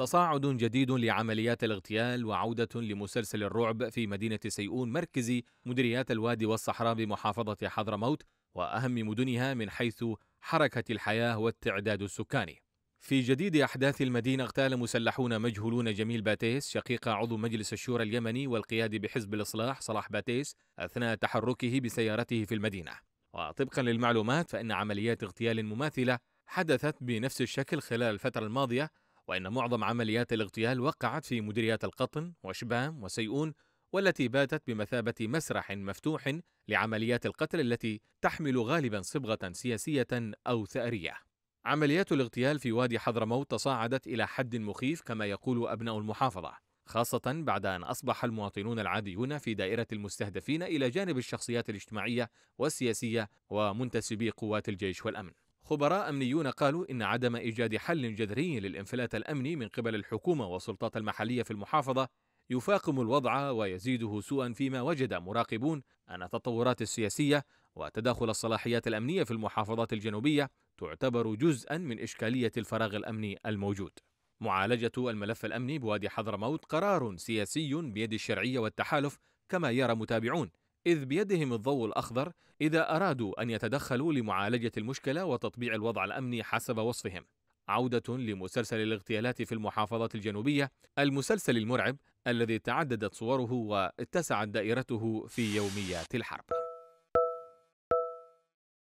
تصاعد جديد لعمليات الاغتيال وعودة لمسلسل الرعب في مدينة سيئون مركز مديريات الوادي والصحراء بمحافظة حضرموت وأهم مدنها من حيث حركة الحياة والتعداد السكاني. في جديد أحداث المدينة اغتال مسلحون مجهولون جميل باتيس شقيق عضو مجلس الشورى اليمني والقيادي بحزب الإصلاح صلاح باتيس أثناء تحركه بسيارته في المدينة. وطبقا للمعلومات فإن عمليات اغتيال مماثلة حدثت بنفس الشكل خلال الفترة الماضية وأن معظم عمليات الاغتيال وقعت في مديريات القطن وشبام وسيئون والتي باتت بمثابة مسرح مفتوح لعمليات القتل التي تحمل غالبا صبغة سياسية أو ثأرية. عمليات الاغتيال في وادي حضرموت تصاعدت إلى حد مخيف كما يقول أبناء المحافظة، خاصة بعد أن أصبح المواطنون العاديون في دائرة المستهدفين إلى جانب الشخصيات الاجتماعية والسياسية ومنتسبي قوات الجيش والأمن. خبراء أمنيون قالوا إن عدم إيجاد حل جذري للانفلات الأمني من قبل الحكومة والسلطات المحلية في المحافظة يفاقم الوضع ويزيده سوءا فيما وجد مراقبون أن التطورات السياسية وتداخل الصلاحيات الأمنية في المحافظات الجنوبية تعتبر جزءا من إشكالية الفراغ الأمني الموجود. معالجة الملف الأمني بوادي حضرموت قرار سياسي بيد الشرعية والتحالف كما يرى متابعون إذ بيدهم الضوء الأخضر إذا أرادوا أن يتدخلوا لمعالجة المشكلة وتطبيع الوضع الأمني حسب وصفهم. عودة لمسلسل الاغتيالات في المحافظات الجنوبية، المسلسل المرعب الذي تعددت صوره واتسعت دائرته في يوميات الحرب.